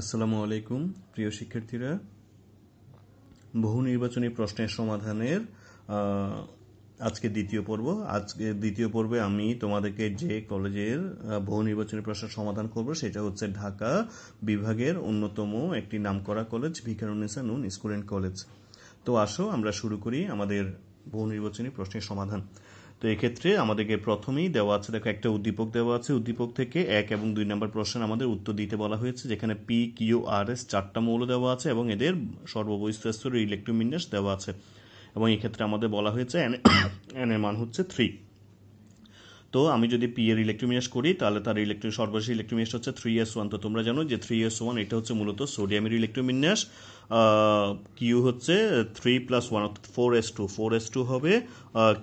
আসসালামু আলাইকুম প্রিয় শিক্ষার্থীরা বহু নির্বাচনী প্রশ্নের সমাধানের আজকে দ্বিতীয় পর্ব আজকে দ্বিতীয় পর্বে আমি তোমাদেরকে যে কলেজের বহু নির্বাচনী প্রশ্নের সমাধান করব সেটা হচ্ছে ঢাকা বিভাগের অন্যতম একটি নামকরা কলেজ ভিকারুন্নেসা নুন স্টুডেন্ট কলেজ তো আসো আমরা শুরু করি আমাদের বহু নির্বাচনী প্রশ্নের সমাধান তো এক্ষেত্রে আমাদেরকে প্রথমেই দেওয়া আছে দেখো একটা উদ্দীপক দেওয়া আছে উদ্দীপক থেকে এক এবং দুই নম্বর প্রশ্নের আমাদের উত্তর দিতে বলা হয়েছে যেখানে পি কিউ আর এস চারটা মৌল দেওয়া আছে এবং এদের সর্ববৈস্তস্তর ইলেকট্রোমিনাস দেওয়া আছে এবং এক্ষেত্রে আমাদের বলা হয়েছে এন এর মান হচ্ছে থ্রি তো আমি যদি পি এর ইলেকট্রোমিনাস করি তাহলে তার ইলেকট্রো সর্বশেষ ইলেকট্রোমিনাস হচ্ছে থ্রি এস ওয়ান তো তোমরা জানো যে থ্রি এস ওয়ান এটা হচ্ছে মূলত সোডিয়ামের ইলেকট্রোমিনাস কিউ হচ্ছে three plus one four S two four S two হবে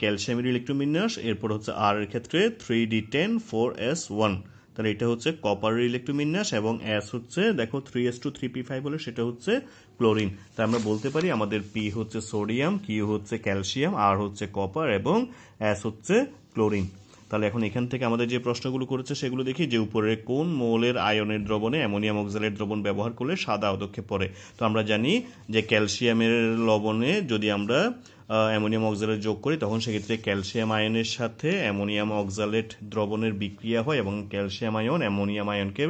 ক্যালসিয়ামের ইলেকট্রোমিনাস এরপর হচ্ছে আর এর ক্ষেত্রে three D ten four S one তাহলে এটা হচ্ছে কপারের ইলেকট্রোমিনাস এবং অ্যাস হচ্ছে দেখো three S two three P five হলে সেটা হচ্ছে ক্লোরিন তাই আমরা বলতে পারি আমাদের পি হচ্ছে সোডিয়াম কিউ হচ্ছে ক্যালসিয়াম আর হচ্ছে কপার এবং অ্যাস হচ্ছে ক্লোরিন তাহলে এখন এখান থেকে আমাদের যে প্রশ্নগুলো করেছে সেগুলো দেখি যে উপরে কোন মৌলের আয়নের দ্রবণে অ্যামোনিয়াম অক্সাইডের দ্রবণ ব্যবহার করলে সাদা অদক্ষেপ পড়ে তো আমরা জানি যে ক্যালসিয়ামের লবণে যদি আমরা অ্যামোনিয়াম অক্সালেট যোগ করি তখন সেক্ষেত্রে ক্যালসিয়াম আয়নের সাথে অ্যামোনিয়াম অক্সালেট দ্রবণের বিক্রিয়া হয় এবং ক্যালসিয়াম আয়ন অ্যামোনিয়াম আয়নকে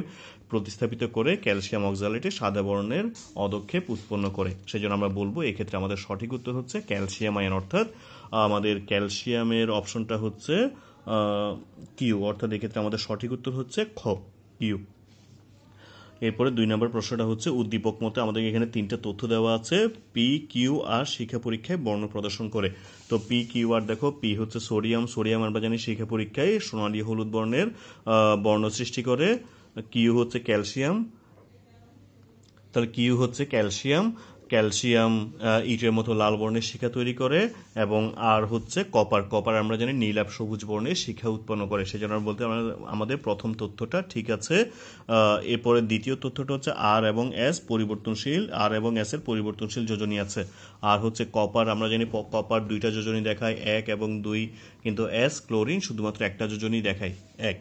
প্রতিস্থাপিত করে ক্যালসিয়াম অক্সালেটে সাদা বর্ণের অদক্ষেপ উৎপন্ন করে সেই জন্য আমরা বলবো এক্ষেত্রে আমাদের সঠিক উত্তর হচ্ছে ক্যালসিয়াম আয়ন অর্থাৎ আমাদের ক্যালসিয়ামের অপশনটা হচ্ছে কিউ অর্থাৎ এক্ষেত্রে আমাদের সঠিক উত্তর হচ্ছে খ কিউ এরপরে দুই নম্বর প্রশ্নটা হচ্ছে উদ্দীপক মতে আমাদের এখানে তিনটা তথ্য দেওয়া আছে পি কিউ আর শিক্ষা পরীক্ষায় বর্ণ প্রদর্শন করে তো পি কিউ আর দেখো পি হচ্ছে সোডিয়াম সোডিয়াম আমরা জানি শিক্ষা পরীক্ষায় সোনালি হলুদ বর্ণের বর্ণ সৃষ্টি করে কিউ হচ্ছে ক্যালসিয়াম তাহলে কিউ হচ্ছে ক্যালসিয়াম ক্যালসিয়াম ইটের মতো লাল বর্ণের শিখা তৈরি করে এবং আর হচ্ছে কপার কপার আমরা জানি নীলাপ সবুজ বর্ণের শিখা উৎপন্ন করে সেজন্য বলতে আমাদের প্রথম তথ্যটা ঠিক আছে এরপরে দ্বিতীয় তথ্যটা হচ্ছে আর এবং এস পরিবর্তনশীল আর এবং এস এর পরিবর্তনশীল যোজনী আছে আর হচ্ছে কপার আমরা জানি কপার দুইটা যোজনী দেখায় এক এবং দুই কিন্তু এস ক্লোরিন শুধুমাত্র একটা যোজনী দেখায় এক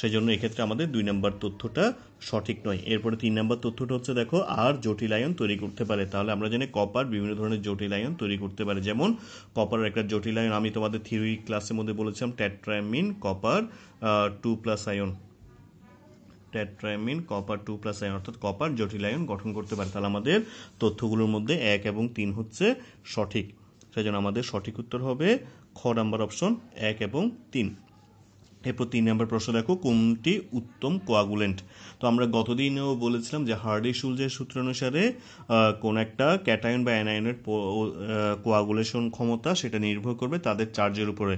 সেই জন্য এক্ষেত্রে আমাদের দুই নম্বর তথ্যটা সঠিক নয় এরপরে তিন নম্বর তথ্যটা হচ্ছে দেখো আর জটিল আয়ন তৈরি করতে পারে তাহলে আমরা জানি কপার বিভিন্ন ধরনের জটিল আয়ন তৈরি করতে পারে যেমন কপারের একটা জটিল আয়ন আমি তোমাদের থিওরি ক্লাসের মধ্যে বলেছিলাম tetrammine copper two plus ion tetrammine copper two plus ion অর্থাৎ কপার জটিল আয়ন গঠন করতে পারে তাহলে আমাদের তথ্যগুলোর মধ্যে এক এবং তিন হচ্ছে সঠিক সেই জন্য আমাদের সঠিক উত্তর হবে খ নাম্বার অপশন এক এবং তিন এরপর তিন নম্বর প্রশ্ন দেখো কোনটি উত্তম কোয়াগুলেন্ট তো আমরা গতদিনেও বলেছিলাম যে হার্ডি সুলজের সূত্র অনুসারে কোন একটা ক্যাটায়ন বা অ্যানায়নের কোয়াগুলেশন ক্ষমতা সেটা নির্ভর করবে তাদের চার্জের উপরে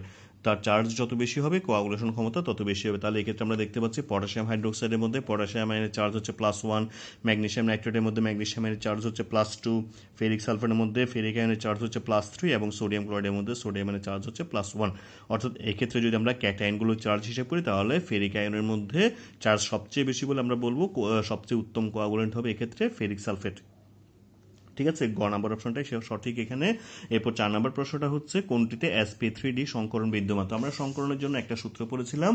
তার চার্জ যত বেশি হবে কোয়াগুলেশন ক্ষমতা তত বেশি হবে তাহলে এক্ষেত্রে আমরা দেখতে পাচ্ছি পটাশিয়াম হাইড্রোক্সাইডের মধ্যে পটাশিয়াম আয়নের চার্জ হচ্ছে প্লাস ওয়ান ম্যাগনেশিয়াম নাইট্রেটের মধ্যে ম্যাগনেশিয়াম আয়নের চার্জ হচ্ছে প্লাস টু ফেরিক সালফেটের মধ্যে ফেরিক আয়নের চার্জ হচ্ছে প্লাস থ্রি এবং সোডিয়াম ক্লোরাইডের মধ্যে সোডিয়াম আয়নের চার্জ হচ্ছে প্লাস ওয়ান অর্থাৎ এক্ষেত্রে যদি আমরা ক্যাটাইনগুলোর চার্জ হিসেব করি তাহলে ফেরিক আয়নের মধ্যে চার্জ সবচেয়ে বেশি বলে আমরা বলবো সবচেয়ে উত্তম কোয়াগুলেন্ট হবে এক্ষেত্রে ফেরিক সালফেট ঠিক আছে গ নাম্বার অপশনটাই সে সঠিক এখানে এরপর চার নাম্বার প্রশ্নটা হচ্ছে কোনটিতে এসপি থ্রি ডি সংকরণ বিদ্যমান তো আমরা সংকরণের জন্য একটা সূত্র পড়েছিলাম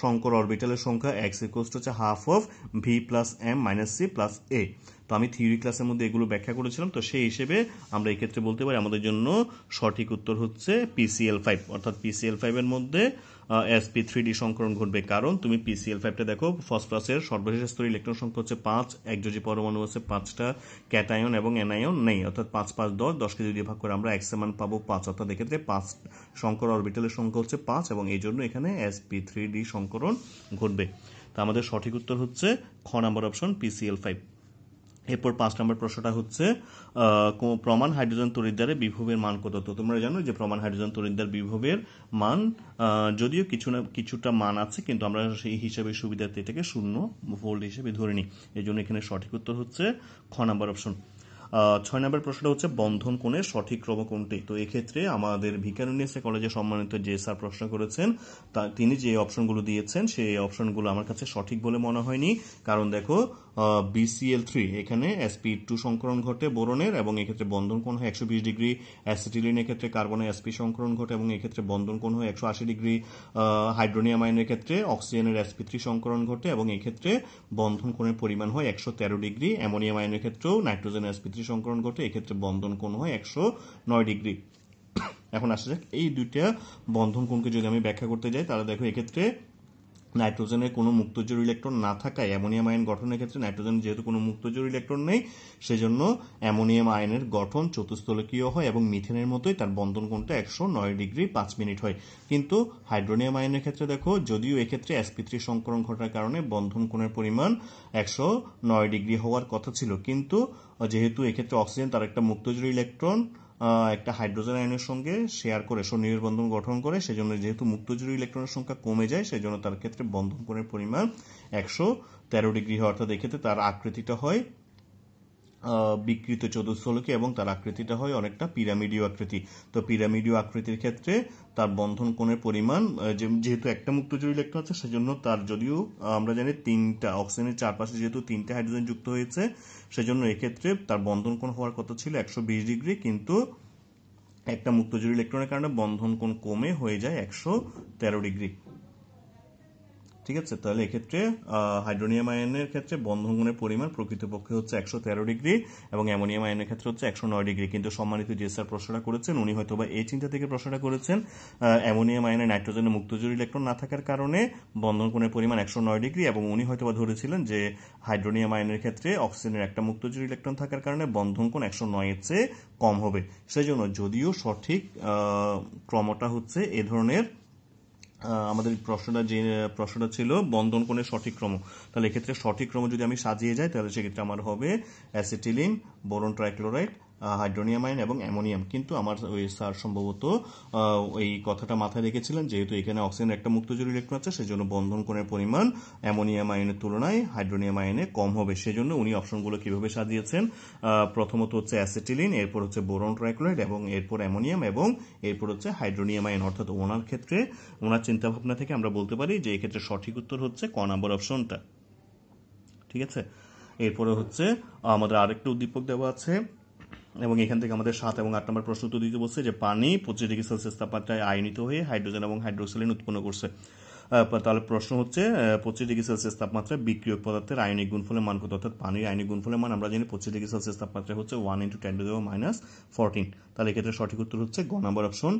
শঙ্কর অরবিটালের সংখ্যা এক্স ইকোস্ট হচ্ছে half of V plus M minus C plus A তো আমি থিওরি ক্লাসের মধ্যে এগুলো ব্যাখ্যা করেছিলাম তো সেই হিসেবে আমরা এক্ষেত্রে বলতে পারি আমাদের জন্য সঠিক উত্তর হচ্ছে পিসিএল ফাইভ অর্থাৎ পিসিএল ফাইভের মধ্যে এসপি থ্রি ডি সংকরণ ঘটবে কারণ তুমি পিসিএল ফাইভটা দেখো ফসফরাসের সর্বশেষ স্তরে ইলেকট্রন সংখ্যা হচ্ছে পাঁচ এক জোজি পরমাণু আছে পাঁচটা ক্যাটায়ন এবং অ্যানায়ন নেই অর্থাৎ পাঁচ পাঁচ দশ কেজি দিয়ে ভাগ করে আমরা এক্স মান পাবো পাঁচ অর্থাৎ এক্ষেত্রে পাঁচ সংকর অরবিটালের সংখ্যা হচ্ছে পাঁচ এবং এই জন্য এখানে এসপি থ্রি ডি সংকরণ ঘটবে তা আমাদের সঠিক উত্তর হচ্ছে খ নম্বর অপশন পিসিএল ফাইভ এরপর পাঁচ নম্বর প্রশ্নটা হচ্ছে প্রমাণ হাইড্রোজেন তরিদ্বারে বিভবের মান কত তো তোমরা জানো যে প্রমাণ হাইড্রোজেন তরিদ্বার বিভবের মান যদিও কিছু না কিছুটা মান আছে কিন্তু আমরা সেই হিসাবে সুবিধার্থে এটাকে শূন্য ভোল্ট হিসেবে ধরে নিই এই জন্য এখানে সঠিক উত্তর হচ্ছে খ নাম্বার অপশন ছয় নম্বর প্রশ্নটা হচ্ছে বন্ধন কোণের সঠিক ক্রম কোনটি তো এক্ষেত্রে আমাদের ভিকার ভিকারুনিয়াসে কলেজে সম্মানিত যে স্যার প্রশ্ন করেছেন তা তিনি যে অপশনগুলো দিয়েছেন সেই অপশনগুলো আমার কাছে সঠিক বলে মনে হয়নি কারণ দেখো বিসিএল থ্রি এখানে এসপি টু সংকরণ ঘটে বোরনের এবং এক্ষেত্রে বন্ধন কোণ হয় একশো বিশ ডিগ্রি অ্যাসিটিলিনের ক্ষেত্রে কার্বনে এসপি সংকরণ ঘটে এবং এক্ষেত্রে বন্ধন কোণ হয় একশো আশি ডিগ্রি হাইড্রোনিয়াম আইনের ক্ষেত্রে অক্সিজেনের এসপি থ্রি সংকরণ ঘটে এবং এক্ষেত্রে বন্ধন কোণের পরিমাণ হয় একশো তেরো ডিগ্রি অ্যামোনিয়াম আইনের ক্ষেত্রেও নাইট্রোজেন এসপি থ্রি সংকরণ ঘটে এক্ষেত্রে বন্ধন কোণ হয় একশো নয় ডিগ্রি এখন আসা যাক এই দুইটা বন্ধন কোণকে যদি আমি ব্যাখ্যা করতে যাই তাহলে দেখো এক্ষেত্রে নাইট্রোজেনের কোনো মুক্তজোর ইলেকট্রন না থাকায় অ্যামোনিয়াম আয়ন গঠনের ক্ষেত্রে নাইট্রোজেন যেহেতু কোনো মুক্তজোর ইলেকট্রন নেই সেজন্য অ্যামোনিয়াম আয়নের গঠন চতুস্থলকীয় হয় এবং মিথেনের মতোই তার বন্ধন কোণটা একশো নয় ডিগ্রি পাঁচ মিনিট হয় কিন্তু হাইড্রোনিয়াম আয়নের ক্ষেত্রে দেখো যদিও এক্ষেত্রে অ্যাসপিত্রি সংকরণ ঘটার কারণে বন্ধন কোণের পরিমাণ একশো নয় ডিগ্রি হওয়ার কথা ছিল কিন্তু যেহেতু এক্ষেত্রে অক্সিজেন তার একটা মুক্তজোর ইলেকট্রন একটা হাইড্রোজেন আয়নের সঙ্গে শেয়ার করে স্বনির্ভর বন্ধন গঠন করে সেজন্য যেহেতু মুক্তজোড় ইলেকট্রনের সংখ্যা কমে যায় সেজন্য তার ক্ষেত্রে বন্ধন কোণের পরিমাণ একশো তেরো ডিগ্রি হয় অর্থাৎ এক্ষেত্রে তার আকৃতিটা হয় বিকৃত চতুর্থলকে এবং তার আকৃতিটা হয় অনেকটা পিরামিডীয় আকৃতি তো পিরামিডীয় আকৃতির ক্ষেত্রে তার বন্ধন কোণের পরিমাণ যেহেতু একটা মুক্তজোড়ি ইলেকট্রন আছে সেজন্য তার যদিও আমরা জানি তিনটা অক্সিজেনের চারপাশে যেহেতু তিনটা হাইড্রোজেন যুক্ত হয়েছে সেজন্য এক্ষেত্রে তার বন্ধন কোণ হওয়ার কথা ছিল একশো বিশ ডিগ্রি কিন্তু একটা মুক্তজোড়ি ইলেকট্রনের কারণে বন্ধন কোণ কমে হয়ে যায় একশো ডিগ্রি ঠিক আছে তাহলে এক্ষেত্রে হাইড্রোনিয়াম আয়নের ক্ষেত্রে বন্ধনের পরিমাণ প্রকৃতপক্ষে হচ্ছে একশো তেরো ডিগ্রি এবং অ্যামোনিয়াম আয়নের ক্ষেত্রে হচ্ছে একশো নয় ডিগ্রি কিন্তু সম্মানিত যে স্যার প্রশ্নটা করেছেন উনি হয়তো বা এই চিন্তা থেকে প্রশ্নটা করেছেন অ্যামোনিয়াম আয়নে নাইট্রোজেনের মুক্তজোর ইলেকট্রন না থাকার কারণে বন্ধন কোণের পরিমাণ একশো নয় ডিগ্রি এবং উনি হয়তো বা ধরেছিলেন যে হাইড্রোনিয়াম আয়নের ক্ষেত্রে অক্সিজেনের একটা মুক্তজোর ইলেকট্রন থাকার কারণে বন্ধন কোণ একশো নয়ের চেয়ে কম হবে সেই জন্য যদিও সঠিক ক্রমটা হচ্ছে এ ধরনের আমাদের প্রশ্নটা যে প্রশ্নটা ছিল বন্ধন কোণের সঠিক ক্রম তাহলে এক্ষেত্রে সঠিক ক্রম যদি আমি সাজিয়ে যাই তাহলে সেক্ষেত্রে আমার হবে acetylene boron trichloride hydronium ion এবং অ্যামোনিয়াম কিন্তু আমার ওই স্যার সম্ভবত এই কথাটা মাথায় রেখেছিলেন যেহেতু এখানে অক্সিজেন একটা মুক্তজোড় ইলেকট্রন আছে সেজন্য বন্ধন কোণের পরিমাণ অ্যামোনিয়াম আয়নের তুলনায় হাইড্রোনিয়াম আয়নে কম হবে সেজন্য উনি অপশনগুলো কিভাবে সাজিয়েছেন প্রথমত হচ্ছে অ্যাসিটিলিন এরপর হচ্ছে বোরন ট্রাইক্লোরাইড এবং এরপর অ্যামোনিয়াম এবং এরপর হচ্ছে হাইড্রোনিয়াম আয়ন অর্থাৎ ওনার ক্ষেত্রে ওনার চিন্তাভাবনা থেকে আমরা বলতে পারি যে এক্ষেত্রে সঠিক উত্তর হচ্ছে ক নাম্বার অপশনটা ঠিক আছে এরপরে হচ্ছে আমাদের আরেকটা উদ্দীপক দেওয়া আছে এবং এখান থেকে আমাদের সাত এবং আট নম্বর প্রশ্ন উত্তর দিতে বলছে যে পানি পঁচিশ ডিগ্রি সেলসিয়াস তাপমাত্রায় আয়নিত হয়ে হাইড্রোজেন এবং হাইড্রোসেলিন উৎপন্ন করছে তাহলে প্রশ্ন হচ্ছে পঁচিশ ডিগ্রি সেলসিয়াস তাপমাত্রায় বিক্রিয়ক পদার্থের আয়নিক গুণফলের মান কত অর্থাৎ পানির আয়নিক গুণফলের মান আমরা জানি পঁচিশ ডিগ্রি সেলসিয়াস তাপমাত্রা হচ্ছে one into ten to zero minus fourteen তাহলে এক্ষেত্রে সঠিক উত্তর হচ্ছে গ নম্বর অপশন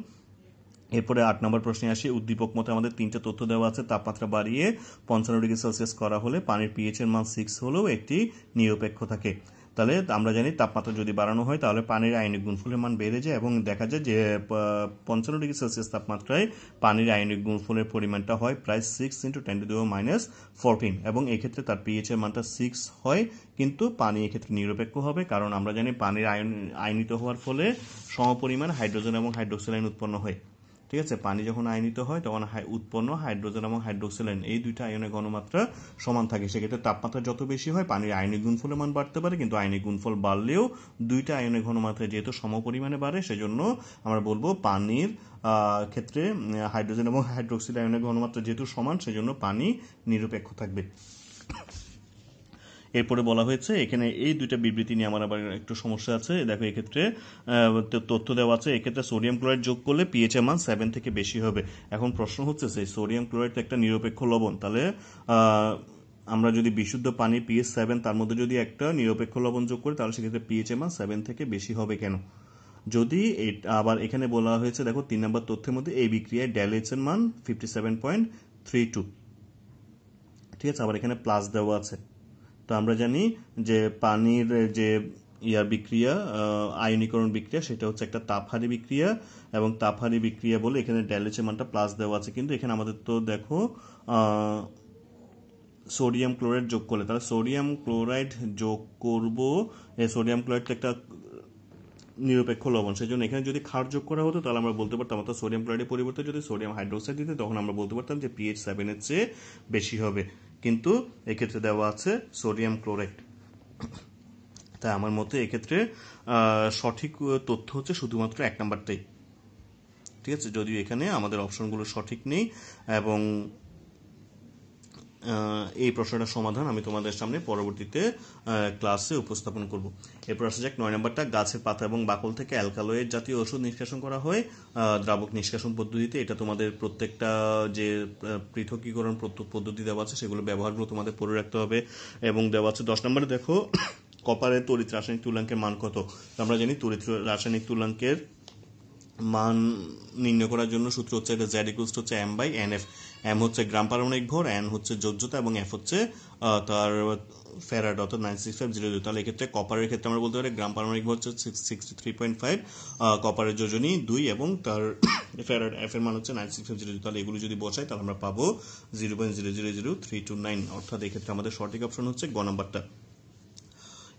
এরপরে আট নম্বর প্রশ্নে আসি উদ্দীপক মতে আমাদের তিনটা তথ্য দেওয়া আছে তাপমাত্রা বাড়িয়ে পঞ্চান্ন ডিগ্রি সেলসিয়াস করা হলে পানির এর মান সিক্স হলেও একটি নিরপেক্ষ থাকে তাহলে আমরা জানি তাপমাত্রা যদি বাড়ানো হয় তাহলে পানির আয়নিক গুণফলের মান বেড়ে যায় এবং দেখা যায় যে পঞ্চান্ন ডিগ্রি সেলসিয়াস তাপমাত্রায় পানির আয়নিক গুণফলের পরিমাণটা হয় প্রায় six into ten to minus fourteen এবং এক্ষেত্রে তার পিএইচের মানটা সিক্স হয় কিন্তু পানি এক্ষেত্রে নিরপেক্ষ হবে কারণ আমরা জানি পানির আয়ন আয়নিত হওয়ার ফলে সমপরিমাণ হাইড্রোজেন এবং হাইড্রোক্সালাইন উৎপন্ন হয় ঠিক আছে পানি যখন আয়নিত হয় তখন উৎপন্ন হাইড্রোজেন এবং হাইড্রোক্সিলাইন এই দুইটা আয়নের ঘনমাত্রা সমান থাকে সেক্ষেত্রে তাপমাত্রা যত বেশি হয় পানির আয়নিক গুণফল মান বাড়তে পারে কিন্তু আয়নিক গুণফল বাড়লেও দুইটা আয়নের ঘনমাত্রা যেহেতু সমপরিমাণে বাড়ে সেজন্য আমরা বলবো পানির ক্ষেত্রে হাইড্রোজেন এবং হাইড্রোক্সিল আয়নের ঘনমাত্রা যেহেতু সমান সেজন্য পানি নিরপেক্ষ থাকবে এরপরে বলা হয়েছে এখানে এই দুইটা বিবৃতি নিয়ে আমার আবার একটু সমস্যা আছে দেখো এক্ষেত্রে তথ্য দেওয়া আছে এক্ষেত্রে সোডিয়াম ক্লোরাইড যোগ করলে পিএচের মান সেভেন থেকে বেশি হবে এখন প্রশ্ন হচ্ছে সেই সোডিয়াম ক্লোরাইড একটা নিরপেক্ষ লবণ তাহলে আমরা যদি বিশুদ্ধ পানি পিএইচ সেভেন তার মধ্যে যদি একটা নিরপেক্ষ লবণ যোগ করি তাহলে সেক্ষেত্রে পিএইচ মান সেভেন থেকে বেশি হবে কেন যদি আবার এখানে বলা হয়েছে দেখো তিন নম্বর তথ্যের মধ্যে এই বিক্রিয়ায় ড্যালেচের মান fifty seven point three two ঠিক আছে আবার এখানে প্লাস দেওয়া আছে তো আমরা জানি যে পানির যে ইয়ার বিক্রিয়া আয়নীকরণ বিক্রিয়া সেটা হচ্ছে একটা তাপহারি বিক্রিয়া এবং তাপহারি বিক্রিয়া বলে এখানে ড্যালেচের মানটা প্লাস দেওয়া আছে কিন্তু এখানে আমাদের তো দেখো সোডিয়াম ক্লোরাইড যোগ করলে তাহলে সোডিয়াম ক্লোরাইড যোগ করবো সোডিয়াম ক্লোরাইড তো একটা নিরপেক্ষ লবণ সেই জন্য এখানে যদি ক্ষার যোগ করা হতো তাহলে আমরা বলতে পারতাম অর্থাৎ সোডিয়াম ক্লোরাইডের পরিবর্তে যদি সোডিয়াম হাইড্রোক্সাইড দিতে তখন আমরা বলতে পারতাম যে পিএইচ সেভেনের চেয়ে বেশি হবে কিন্তু এক্ষেত্রে দেওয়া আছে সোডিয়াম ক্লোরাইড তাই আমার মতে এক্ষেত্রে সঠিক তথ্য হচ্ছে শুধুমাত্র এক নাম্বারটাই ঠিক আছে যদিও এখানে আমাদের অপশনগুলো সঠিক নেই এবং এই প্রশ্নটার সমাধান আমি তোমাদের সামনে পরবর্তীতে ক্লাসে উপস্থাপন করব এরপর আসা যাক নয় নম্বরটা গাছের পাতা এবং বাকল থেকে অ্যালকালয়েড জাতীয় ওষুধ নিষ্কাশন করা হয় দ্রাবক নিষ্কাশন পদ্ধতিতে এটা তোমাদের প্রত্যেকটা যে পৃথকীকরণ পদ্ধতি দেওয়া আছে সেগুলো ব্যবহারগুলো তোমাদের পড়ে রাখতে হবে এবং দেওয়া আছে দশ নম্বরে দেখো কপারের তড়িৎ রাসায়নিক তুলাঙ্কের মান কত আমরা জানি তড়িৎ রাসায়নিক তুলাঙ্কের মান নির্ণয় করার জন্য সূত্র হচ্ছে এটা জ্যাড হচ্ছে M by N F M হচ্ছে গ্রাম পারমাণবিক ভর এন হচ্ছে যোগ্যতা এবং এফ হচ্ছে তার ফেরাড অর্থাৎ nine six five zero zero তাহলে এক্ষেত্রে কপারের ক্ষেত্রে আমরা বলতে পারি গ্রাম পারমাণবিক ভর হচ্ছে সিক্সটি থ্রি পয়েন্ট ফাইভ কপারের যোজনী দুই এবং তার ফেরাড এফ এর মান হচ্ছে nine six five zero zero তাহলে এগুলো যদি বসাই তাহলে আমরা পাবো zero point zero zero zero three two nine অর্থাৎ এক্ষেত্রে আমাদের সঠিক অপশন হচ্ছে গ নাম্বারটা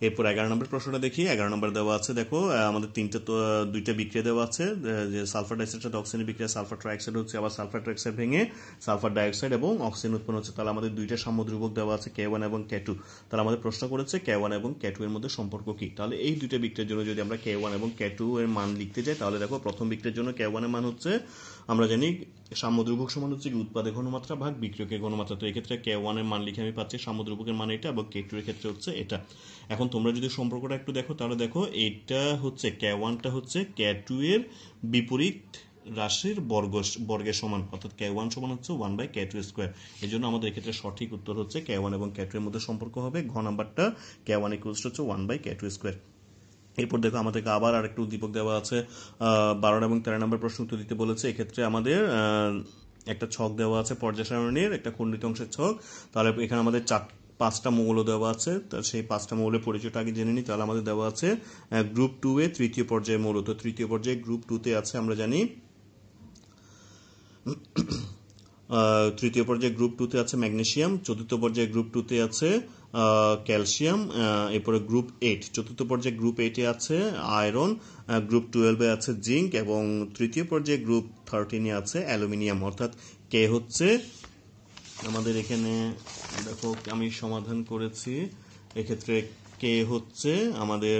এরপর এগারো নম্বর প্রশ্নটা দেখি এগারো নম্বর দেওয়া আছে দেখো আমাদের তিনটা তো দুইটা বিক্রিয়া দেওয়া আছে যে সালফার ডাইঅক্সাইড সাথে অক্সিজেন বিক্রিয়া সালফার ট্রাইঅক্সাইড হচ্ছে আবার সালফার ট্রাইঅক্সাইড ভেঙে সালফার ডাইঅক্সাইড এবং অক্সিজেন উৎপন্ন হচ্ছে তাহলে আমাদের দুইটা সামুদ্রিক দেওয়া আছে কে ওয়ান এবং কে টু তাহলে আমাদের প্রশ্ন করেছে কে ওয়ান এবং কে টু এর মধ্যে সম্পর্ক কী তাহলে এই দুইটা বিক্রিয়ার জন্য যদি আমরা কে ওয়ান এবং কে টু এর মান লিখতে যাই তাহলে দেখো প্রথম বিক্রিয়ার জন্য কে ওয়ানের মান হচ্ছে আমরা জানি সামুদ্রিক সমান হচ্ছে উৎপাদে ঘনমাত্রা ভাগ বিক্রিয়কের ঘনমাত্রা তো এক্ষেত্রে কে এর মান লিখে আমি পাচ্ছি সাম্যদ্রুবকের মান এটা এবং কে টু এর ক্ষেত্রে হচ্ছে এটা এখন তোমরা যদি সম্পর্কটা একটু দেখো তাহলে দেখো এটা হচ্ছে ক্যা ওয়ানটা হচ্ছে ক্যা টু এর বিপরীত রাশির বর্গ বর্গের সমান অর্থাৎ ক্যা ওয়ান সমান হচ্ছে one by K two square এই জন্য আমাদের এক্ষেত্রে সঠিক উত্তর হচ্ছে ক্যা ওয়ান এবং ক্যা টু এর মধ্যে সম্পর্ক হবে ঘ নাম্বারটা ক্যা ওয়ান ইকুয়ালস হচ্ছে one by K two square এরপর দেখো আমাদেরকে আবার আরেকটু উদ্দীপক দেওয়া আছে বারো এবং তেরো নম্বর প্রশ্ন উত্তর দিতে বলেছে এক্ষেত্রে আমাদের একটা ছক দেওয়া আছে পর্যায় সারণীর একটা খণ্ডিত অংশের ছক তাহলে এখানে আমাদের চার পাঁচটা মৌলও দেওয়া আছে তার সেই পাঁচটা মৌলের পরিচয়টা আগে জেনে নিই তাহলে আমাদের দেওয়া আছে গ্রুপ টু এ তৃতীয় পর্যায়ে মৌল তো তৃতীয় পর্যায়ে গ্রুপ টুতে আছে আমরা জানি তৃতীয় পর্যায়ে গ্রুপ টুতে আছে ম্যাগনেশিয়াম চতুর্থ পর্যায়ে গ্রুপ টুতে আছে ক্যালসিয়াম এরপরে গ্রুপ এইট চতুর্থ পর্যায়ে গ্রুপ এইটে আছে আয়রন গ্রুপ টুয়েলভে আছে জিঙ্ক এবং তৃতীয় পর্যায়ে গ্রুপ থার্টিনে আছে অ্যালুমিনিয়াম অর্থাৎ কে হচ্ছে আমাদের এখানে দেখো আমি সমাধান করেছি এক্ষেত্রে কে হচ্ছে আমাদের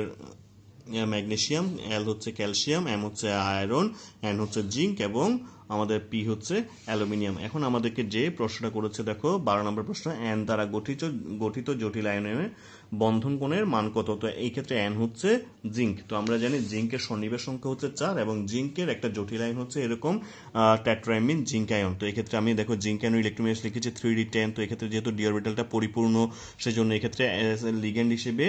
ম্যাগনেশিয়াম এল হচ্ছে ক্যালসিয়াম এম হচ্ছে আয়রন এন হচ্ছে জিঙ্ক এবং আমাদের পি হচ্ছে অ্যালুমিনিয়াম এখন আমাদেরকে যে প্রশ্নটা করেছে দেখো বারো নম্বর প্রশ্ন অ্যান দ্বারা গঠিত গঠিত জটিল আয়নের বন্ধন কোণের মান কত তো এই ক্ষেত্রে অ্যান হচ্ছে জিঙ্ক তো আমরা জানি জিঙ্কের সন্নিবেশ সংখ্যা হচ্ছে চার এবং জিঙ্কের একটা জটিল আয়ন হচ্ছে এরকম ট্যাট্রাইমিন জিঙ্ক আয়ন তো এক্ষেত্রে আমি দেখো জিঙ্ক আয়ন ইলেকট্রোমিয়াস লিখেছি থ্রি ডি টেন তো এক্ষেত্রে যেহেতু ডি পরিপূর্ণ সেজন্য এক্ষেত্রে লিগেন্ড হিসেবে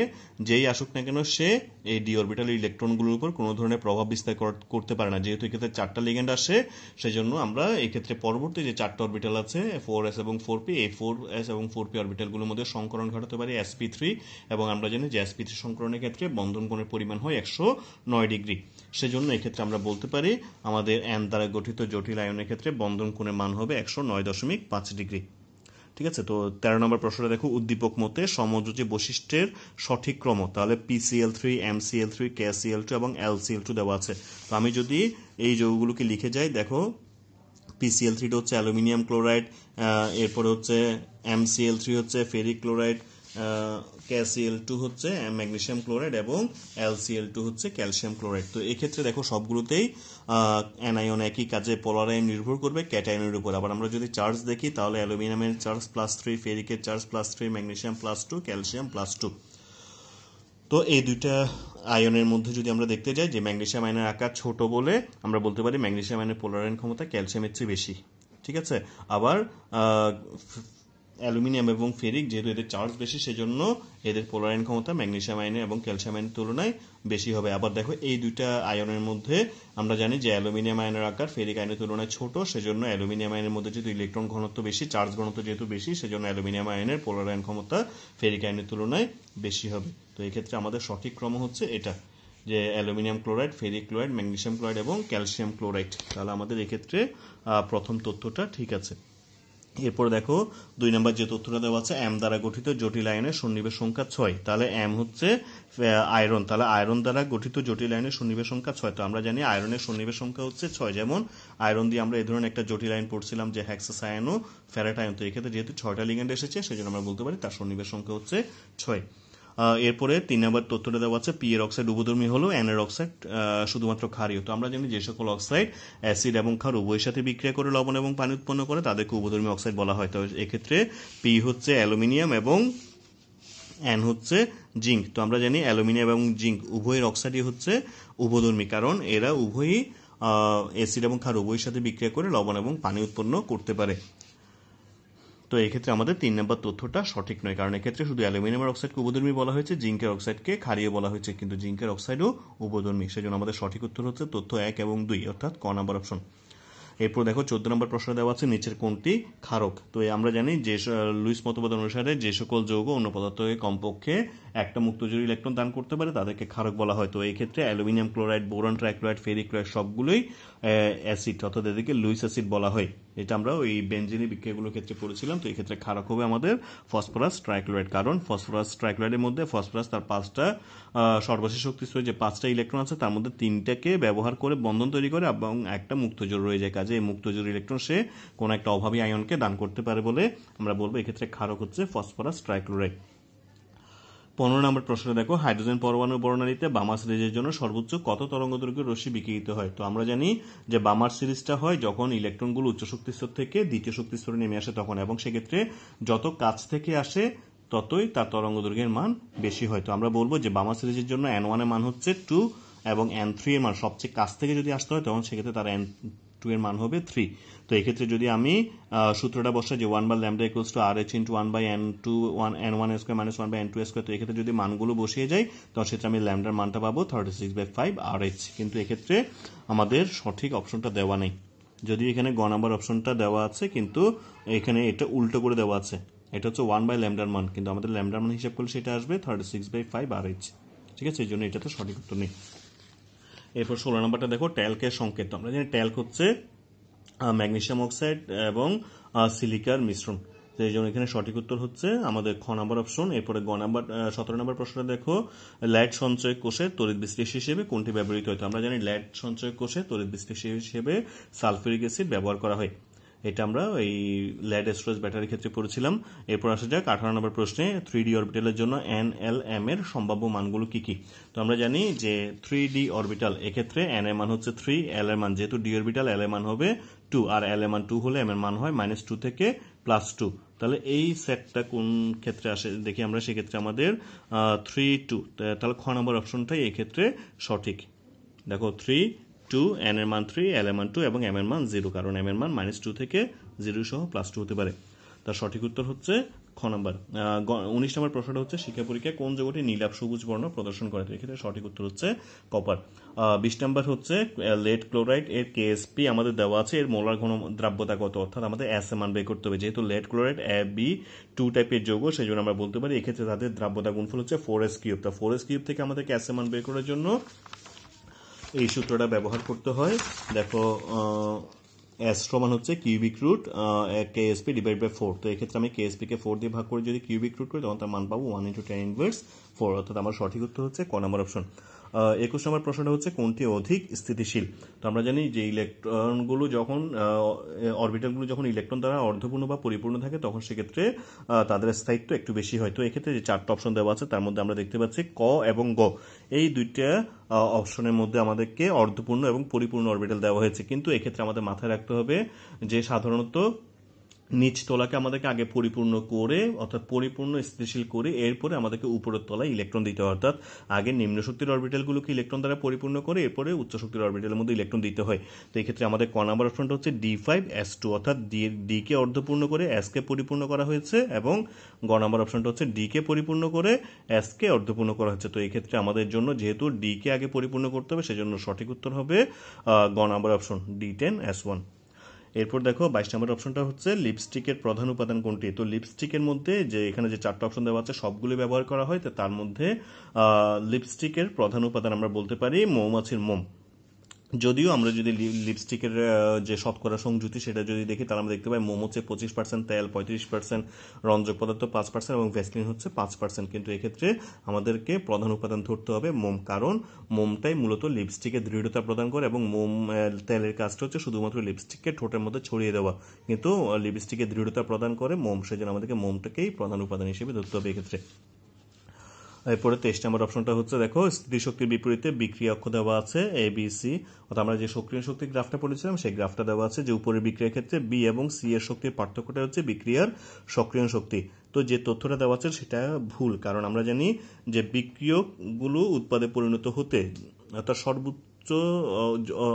যেই আসুক না কেন সে এই ডি অরবিটালের ইলেকট্রনগুলোর উপর কোনো ধরনের প্রভাব বিস্তার করতে পারে না যেহেতু এক্ষেত্রে চারটা লিগেন্ড আসে সে সেজন্য আমরা এক্ষেত্রে পরবর্তী যে চারটে অরবিটাল আছে ফোর এস এবং ফোর পি এই ফোর এস এবং ফোর পি অরবিটালগুলোর মধ্যে সংকরণ ঘটাতে পারি এস পি থ্রি এবং আমরা জানি যে এস পি থ্রি সংকরণের ক্ষেত্রে বন্ধন কোণের পরিমাণ হয় একশো নয় ডিগ্রি সেজন্য এক্ষেত্রে আমরা বলতে পারি আমাদের অ্যান দ্বারা গঠিত জটিল আয়নের ক্ষেত্রে বন্ধন কোণের মান হবে একশো নয় দশমিক পাঁচ ডিগ্রি ঠিক আছে তো তেরো নম্বর প্রশ্নটা দেখো উদ্দীপক মতে সমযোজী বৈশিষ্ট্যের সঠিক ক্রম তাহলে PCL three M L three K two এবং এল এল টু দেওয়া আছে তো আমি যদি এই যৌগগুলোকে লিখে যাই দেখো পিসিএল থ্রিটা হচ্ছে অ্যালুমিনিয়াম ক্লোরাইড এরপরে হচ্ছে এমসিএল থ্রি হচ্ছে ফেরিক ক্লোরাইড ক্যাসিএল টু হচ্ছে ম্যাগনেশিয়াম ক্লোরাইড এবং এলসিএল টু হচ্ছে ক্যালসিয়াম ক্লোরাইড তো এক্ষেত্রে দেখো সবগুলোতেই অ্যানায়ন একই কাজে পোলারায়ন নির্ভর করবে ক্যাটায়নের উপর আবার আমরা যদি চার্জ দেখি তাহলে অ্যালুমিনিয়ামের চার্জ প্লাস থ্রি ফেরিকের charge plus three magnesium plus two calcium plus two তো এই দুইটা আয়নের মধ্যে যদি আমরা দেখতে যাই যে ম্যাগনেশিয়াম আয়নের আকার ছোট বলে আমরা বলতে পারি ম্যাগনেশিয়াম আয়নের পোলারায়ন ক্ষমতা ক্যালসিয়ামের চেয়ে বেশি ঠিক আছে আবার অ্যালুমিনিয়াম এবং ফেরিক যেহেতু এদের চার্জ বেশি সেজন্য এদের পোলারাইন ক্ষমতা ম্যাগনেশিয়াম আয়নে এবং ক্যালসিয়াম আয়নের তুলনায় বেশি হবে আবার দেখো এই দুইটা আয়নের মধ্যে আমরা জানি যে অ্যালুমিনিয়াম আয়নের আকার ফেরিক আয়নের তুলনায় ছোট সেজন্য অ্যালুমিনিয়াম আয়নের মধ্যে যেহেতু ইলেকট্রন ঘনত্ব বেশি চার্জ ঘনত্ব যেহেতু বেশি সেজন্য অ্যালুমিনিয়াম আয়নের পোলারাইন ক্ষমতা ফেরিক আয়নের তুলনায় বেশি হবে তো এক্ষেত্রে আমাদের সঠিক ক্রম হচ্ছে এটা যে aluminium chloride ferric chloride magnesium chloride এবং ক্যালসিয়াম ক্লোরাইড তাহলে আমাদের এক্ষেত্রে প্রথম তথ্যটা ঠিক আছে এরপর দেখো দুই নম্বর যে তথ্যটা দেওয়া আছে এম দ্বারা গঠিত জটিল আয়নের সন্নিবেশ সংখ্যা ছয় তাহলে এম হচ্ছে আয়রন তাহলে আয়রন দ্বারা গঠিত জটিল আয়নের সন্নিবেশ সংখ্যা ছয় তো আমরা জানি আয়রনের সন্নিবেশ সংখ্যা হচ্ছে ছয় যেমন আয়রন দিয়ে আমরা এই ধরনের একটা জটিল আয়ন পড়ছিলাম যে হ্যাক্সাস আয়ন ও ফ্যারাট আয়ন তো এক্ষেত্রে যেহেতু ছয়টা লিগেন্ড এসেছে সেই জন্য আমরা বলতে পারি তার সন্নিবেশ সংখ্যা হচ্ছে ছয় এরপরে তিন নম্বর তথ্যটা দেওয়া আছে পি এর অক্সাইড উভধর্মী হলো এন এর অক্সাইড শুধুমাত্র ক্ষারীয় তো আমরা জানি যে সকল অক্সাইড অ্যাসিড এবং ক্ষার উভয়ের সাথে বিক্রিয়া করে লবণ এবং পানি উৎপন্ন করে তাদেরকে উভধর্মী অক্সাইড বলা হয় তো এক্ষেত্রে পি হচ্ছে অ্যালুমিনিয়াম এবং অ্যান হচ্ছে জিঙ্ক তো আমরা জানি অ্যালুমিনিয়াম এবং জিঙ্ক উভয়ের অক্সাইডই হচ্ছে উভধর্মী কারণ এরা উভয়ই অ্যাসিড এবং ক্ষার উভয়ের সাথে বিক্রিয়া করে লবণ এবং পানি উৎপন্ন করতে পারে তো এক্ষেত্রে আমাদের তিন নম্বর তথ্যটা সঠিক নয় কারণ এক্ষেত্রে শুধু অ্যালুমিনিয়াম অক্সাইডকে উপদর্মী বলা হয়েছে জিঙ্কের অক্সাইডকে খারিয়ে বলা হয়েছে কিন্তু জিঙ্কের অক্সাইডও উপদর্মী সেজন্য আমাদের সঠিক উত্তর হচ্ছে তথ্য এক এবং দুই অর্থাৎ ক নম্বর অপশন এরপর দেখো চোদ্দ নম্বর প্রশ্ন দেওয়া আছে নিচের কোনটি ক্ষারক তো আমরা জানি যে লুইস মতবাদ অনুসারে যে সকল যৌগ অন্য পদার্থকে কমপক্ষে একটা মুক্তজোড়ি ইলেকট্রন দান করতে পারে তাদেরকে ক্ষারক বলা হয় তো এই ক্ষেত্রে aluminium chloride boron trichloride ferric chloride সবগুলোই অ্যাসিড অর্থাৎ এদেরকে লুইস অ্যাসিড বলা হয় এটা আমরা ওই বেঞ্জিনি বিক্রিয়াগুলোর ক্ষেত্রে পড়েছিলাম তো এই ক্ষেত্রে খারাপ হবে আমাদের ফসফরাস ট্রাইক্লোরাইড কারণ ফসফরাস ট্রাইক্লোরাইডের মধ্যে ফসফরাস তার পাঁচটা সর্বশেষ শক্তি যে পাঁচটা ইলেকট্রন আছে তার মধ্যে তিনটাকে ব্যবহার করে বন্ধন তৈরি করে এবং একটা জোর রয়ে যায় কাজে যে মুক্তজোর ইলেকট্রন সে কোনো একটা অভাবী আয়নকে দান করতে পারে বলে আমরা বলবো এক্ষেত্রে ক্ষারক হচ্ছে ফসফরাস ট্রাইক্লোরাইড পনেরো নম্বর প্রশ্ন দেখো হাইড্রোজেন পরমাণু বর্ণালীতে বামা সিরিজের জন্য সর্বোচ্চ কত দৈর্ঘ্য রশ্মি বিকিরিত হয় তো আমরা জানি যে বামার সিরিজটা হয় যখন ইলেকট্রনগুলো উচ্চ শক্তি স্তর থেকে দ্বিতীয় শক্তি স্তরে নেমে আসে তখন এবং সেক্ষেত্রে যত কাছ থেকে আসে ততই তার দৈর্ঘ্যের মান বেশি হয় তো আমরা বলবো যে বামা সিরিজের জন্য অ্যান ওয়ানের মান হচ্ছে টু এবং অ্যান থ্রি এর মান সবচেয়ে কাছ থেকে যদি আসতে হয় তখন সেক্ষেত্রে তার অ্যান টু এর মান হবে থ্রি তো এক্ষেত্রে যদি আমি সূত্রটা বসাই যে one by lambda equals two R H into one by N two one N one square minus one by N two square তো এক্ষেত্রে যদি মানগুলো বসিয়ে যাই তখন সেক্ষেত্রে আমি ল্যামডার মানটা পাবো thirty six by five R H কিন্তু এক্ষেত্রে আমাদের সঠিক অপশনটা দেওয়া নেই যদি এখানে গ নাম্বার অপশনটা দেওয়া আছে কিন্তু এখানে এটা উল্টো করে দেওয়া আছে এটা হচ্ছে ওয়ান বাই ল্যামডার মান কিন্তু আমাদের ল্যামডার মান হিসাব করলে সেটা আসবে thirty six by five R H ঠিক আছে এই জন্য এটা তো সঠিক উত্তর নেই এরপর ষোলো নম্বরটা দেখো ট্যালকের সংকেত আমরা জানি ট্যালক হচ্ছে ম্যাগনেশিয়াম অক্সাইড এবং সিলিকার মিশ্রণ সেই জন্য এখানে সঠিক উত্তর হচ্ছে আমাদের খ নাম্বার অপশন এরপরে গ নাম্বার সতেরো নম্বর প্রশ্নটা দেখো ল্যাট সঞ্চয় কোষে তরিত বিশ্লেষ হিসেবে কোনটি ব্যবহৃত হতো আমরা জানি ল্যাট সঞ্চয় কোষে তরিত বিশ্লেষ হিসেবে সালফিউরিক অ্যাসিড ব্যবহার করা হয় এটা আমরা এই ল্যাড স্টোরেজ ব্যাটারির ক্ষেত্রে পড়েছিলাম এরপর আসা যাক আঠারো নম্বর প্রশ্নে থ্রি ডি অরবিটালের জন্য এন এল এম এর সম্ভাব্য মানগুলো কি কি তো আমরা জানি যে থ্রি ডি অরবিটাল এক্ষেত্রে এন এর মান হচ্ছে থ্রি এল এর মান যেহেতু ডি অরবিটাল এল এর মান হবে টু আর এল এর মান টু হলে এম এর মান হয় মাইনাস টু থেকে প্লাস টু তাহলে এই সেটটা কোন ক্ষেত্রে আসে দেখি আমরা সেক্ষেত্রে আমাদের থ্রি টু তাহলে খ নম্বর অপশনটাই এক্ষেত্রে সঠিক দেখো থ্রি টু এন এর মান থ্রি এল এর মান টু এবং এম এর মান জিরো কারণ এম এর মান মাইনাস টু থেকে জিরো সহ প্লাস টু হতে পারে তার সঠিক উত্তর হচ্ছে খ নম্বর উনিশ নম্বর প্রশ্নটা হচ্ছে শিক্ষা পরীক্ষায় কোন জগতে নীলাভ সবুজ বর্ণ প্রদর্শন করে এক্ষেত্রে সঠিক উত্তর হচ্ছে কপার বিশ নম্বর হচ্ছে লেড ক্লোরাইড এর কেএসপি আমাদের দেওয়া আছে এর মোলার ঘন দ্রাব্যতা কত অর্থাৎ আমাদের এস এ মান বের করতে হবে যেহেতু lead chloride A B two টাইপের যৌগ সেই জন্য আমরা বলতে পারি এক্ষেত্রে তাদের দ্রাব্যতা গুণফল হচ্ছে ফোর এস কিউব তা ফোর এস কিউব থেকে আমাদেরকে এ মান বের করার জন্য এই সূত্রটা ব্যবহার করতে হয় দেখো এস সমান হচ্ছে cubic root K SP divide by four তো এক্ষেত্রে আমি কে কে ফোর দিয়ে ভাগ করে যদি কিউবিক রুট করি তখন তার মান পাবো one into ten inverse four অর্থাৎ আমার সঠিক উত্তর হচ্ছে ক নম্বর অপশন একুশ নম্বর প্রশ্নটা হচ্ছে কোনটি অধিক স্থিতিশীল তো আমরা জানি যে ইলেকট্রনগুলো যখন অরবিটালগুলো যখন ইলেকট্রন দ্বারা অর্ধপূর্ণ বা পরিপূর্ণ থাকে তখন সেক্ষেত্রে তাদের স্থায়িত্ব একটু বেশি হয় তো এক্ষেত্রে যে চারটা অপশন দেওয়া আছে তার মধ্যে আমরা দেখতে পাচ্ছি ক এবং গ এই দুইটা অপশনের মধ্যে আমাদেরকে অর্ধপূর্ণ এবং পরিপূর্ণ অরবিটাল দেওয়া হয়েছে কিন্তু এক্ষেত্রে আমাদের মাথায় রাখতে হবে যে সাধারণত নিচ তলাকে আমাদেরকে আগে পরিপূর্ণ করে অর্থাৎ পরিপূর্ণ স্থিতিশীল করে এরপরে আমাদেরকে উপরের তলায় ইলেকট্রন দিতে হয় অর্থাৎ আগে নিম্ন শক্তির অরবিটালগুলোকে ইলেকট্রন দ্বারা পরিপূর্ণ করে এরপরে উচ্চ শক্তির অরবিটালের মধ্যে ইলেকট্রন দিতে হয় তো এক্ষেত্রে আমাদের ক নাম্বার অপশনটা হচ্ছে ডি ফাইভ এস টু অর্থাৎ ডি ডিকে অর্ধপূর্ণ করে কে পরিপূর্ণ করা হয়েছে এবং গ নাম্বার অপশনটা হচ্ছে ডিকে পরিপূর্ণ করে কে অর্ধপূর্ণ করা হয়েছে তো এক্ষেত্রে আমাদের জন্য যেহেতু ডিকে আগে পরিপূর্ণ করতে হবে সেজন্য সঠিক উত্তর হবে গ number option D ten S one এরপর দেখো বাইশ নম্বর অপশনটা হচ্ছে লিপস্টিকের প্রধান উপাদান কোনটি তো লিপস্টিকের মধ্যে যে এখানে যে চারটা অপশন দেওয়া আছে সবগুলো ব্যবহার করা হয় তার মধ্যে লিপস্টিকের প্রধান উপাদান আমরা বলতে পারি মৌমাছির মোম যদিও আমরা যদি লিপস্টিকের যে শতকরা সংযুতি সেটা যদি দেখি তাহলে আমরা দেখতে পাই মোম হচ্ছে পঁচিশ পার্সেন্ট তেল পঁয়ত্রিশ পার্সেন্ট রঞ্জক পদার্থ পাঁচ পার্সেন্ট এবং ভ্যাসলিন হচ্ছে পাঁচ পার্সেন্ট কিন্তু এক্ষেত্রে আমাদেরকে প্রধান উপাদান ধরতে হবে মোম কারণ মোমটাই মূলত লিপস্টিকে দৃঢ়তা প্রদান করে এবং মোম তেলের কাজটা হচ্ছে শুধুমাত্র লিপস্টিককে ঠোঁটের মধ্যে ছড়িয়ে দেওয়া কিন্তু লিপস্টিকে দৃঢ়তা প্রদান করে মোম সেজন্য আমাদেরকে মোমটাকেই প্রধান উপাদান হিসেবে ধরতে হবে এক্ষেত্রে এরপরে তেইশ নম্বর অপশনটা হচ্ছে দেখো শক্তির বিপরীতে বিক্রিয়া অক্ষ দেওয়া আছে এ বি সি অর্থাৎ আমরা যে সক্রিয় শক্তির গ্রাফটা পড়েছিলাম সেই গ্রাফটা দেওয়া আছে যে উপরের বিক্রিয়ার ক্ষেত্রে বি এবং সি এর শক্তির পার্থক্যটা হচ্ছে বিক্রিয়ার সক্রিয় শক্তি তো যে তথ্যটা দেওয়া আছে সেটা ভুল কারণ আমরা জানি যে বিক্রিয়কগুলো উৎপাদে পরিণত হতে অর্থাৎ সর্বোচ্চ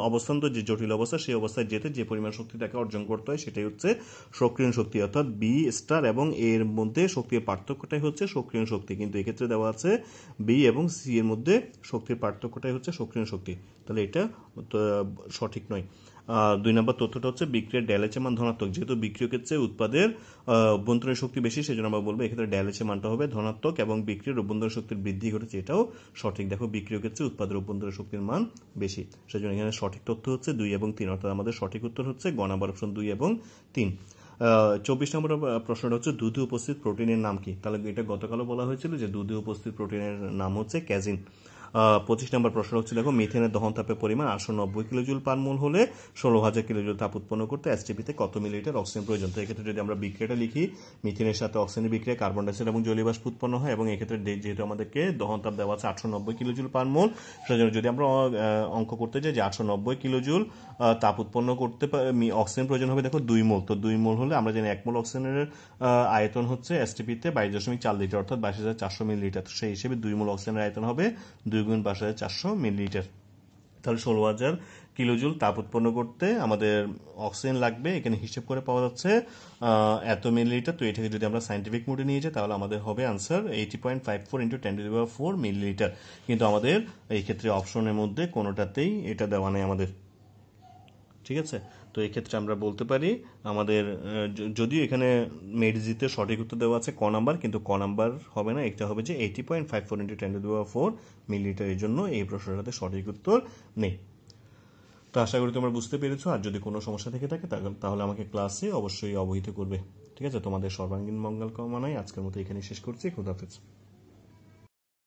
অবস্থান্ত যে জটিল অবস্থা সেই অবস্থায় যেতে যে পরিমাণ শক্তি তাকে অর্জন করতে হয় সেটাই হচ্ছে সক্রিয় শক্তি অর্থাৎ বি স্টার এবং এর মধ্যে শক্তির পার্থক্যটাই হচ্ছে সক্রিয় শক্তি কিন্তু এক্ষেত্রে দেওয়া আছে বি এবং সি এর মধ্যে শক্তির পার্থক্যটাই হচ্ছে সক্রিয় শক্তি তাহলে এটা সঠিক নয় দুই নম্বর তথ্যটা হচ্ছে বিক্রিয়ার ড্যালেচে মান ধনাত্মক যেহেতু বিক্রিয় ক্ষেত্রে উৎপাদের অভ্যন্তরীণ শক্তি বেশি সেই জন্য আমরা বলবো এক্ষেত্রে ড্যালেচে মানটা হবে ধনাত্মক এবং বিক্রিয়ার অভ্যন্তরীণ শক্তির বৃদ্ধি ঘটেছে এটাও সঠিক দেখো বিক্রিয় ক্ষেত্রে উৎপাদের অভ্যন্তরীণ শক্তির মান বেশি সেজন্য এখানে সঠিক তথ্য হচ্ছে দুই এবং তিন অর্থাৎ আমাদের সঠিক উত্তর হচ্ছে গণাবার অপশন দুই এবং তিন চব্বিশ নম্বর প্রশ্নটা হচ্ছে দুধে উপস্থিত প্রোটিনের নাম কি তাহলে এটা গতকালও বলা হয়েছিল যে দুধে উপস্থিত প্রোটিনের নাম হচ্ছে ক্যাজিন পঁচিশ নম্বর প্রশ্ন হচ্ছে দেখো মিথেনের দহন তাপের পরিমাণ আটশো নব্বই কিলোজুল পানমূল হলে ষোলো হাজার কিলোজুল তাপ উৎপন্ন করতে এসটিপিতে কত মিলিলিটার অক্সিজেন প্রয়োজন তো এক্ষেত্রে যদি আমরা বিক্রিয়াটা লিখি মিথেনের সাথে অক্সিজেন বিক্রিয়া কার্বন ডাইঅক্সাইড এবং জলীয় উৎপন্ন হয় এবং এক্ষেত্রে যেহেতু আমাদেরকে দহন তাপ দেওয়া আছে আটশো নব্বই কিলোজুল পানমূল সেজন্য যদি আমরা অঙ্ক করতে চাই যে আটশো নব্বই কিলোজুল তাপ উৎপন্ন করতে অক্সিজেন প্রয়োজন হবে দেখো দুই মোল তো দুই মোল হলে আমরা জানি এক মোল অক্সিজেনের আয়তন হচ্ছে এসটিপিতে বাইশ দশমিক চার লিটার অর্থাৎ বাইশ হাজার চারশো মিলিলিটার সেই হিসেবে দুই মোল অক্সিজেনের আয়তন হবে দুই গুণ বাসায় চারশো মিলিলিটার তাহলে ষোলো হাজার কিলোজুল তাপ উৎপন্ন করতে আমাদের অক্সিজেন লাগবে এখানে হিসেব করে পাওয়া যাচ্ছে এত মিলিলিটার তো এটাকে যদি আমরা সাইন্টিফিক মোডে নিয়ে যাই তাহলে আমাদের হবে answer eighty point five four into ten power four millilitre কিন্তু আমাদের এই ক্ষেত্রে অপশনের মধ্যে কোনোটাতেই এটা দেওয়া নেই আমাদের ঠিক আছে তো এক্ষেত্রে আমরা বলতে পারি আমাদের যদিও এখানে মেডিজিতে সঠিক উত্তর দেওয়া আছে ক নাম্বার কিন্তু ক নাম্বার হবে না এটা হবে যে eighty point five four into ten to দেওয়া ফোর মিলিলিটারের জন্য এই প্রশ্নটাতে সঠিক উত্তর নেই তো আশা করি তোমরা বুঝতে পেরেছো আর যদি কোনো সমস্যা থেকে থাকে তাহলে আমাকে ক্লাসে অবশ্যই অবহিত করবে ঠিক আছে তোমাদের সর্বাঙ্গীন মঙ্গল কামনায় আজকের মতো এখানে শেষ করছি খুদাফেজ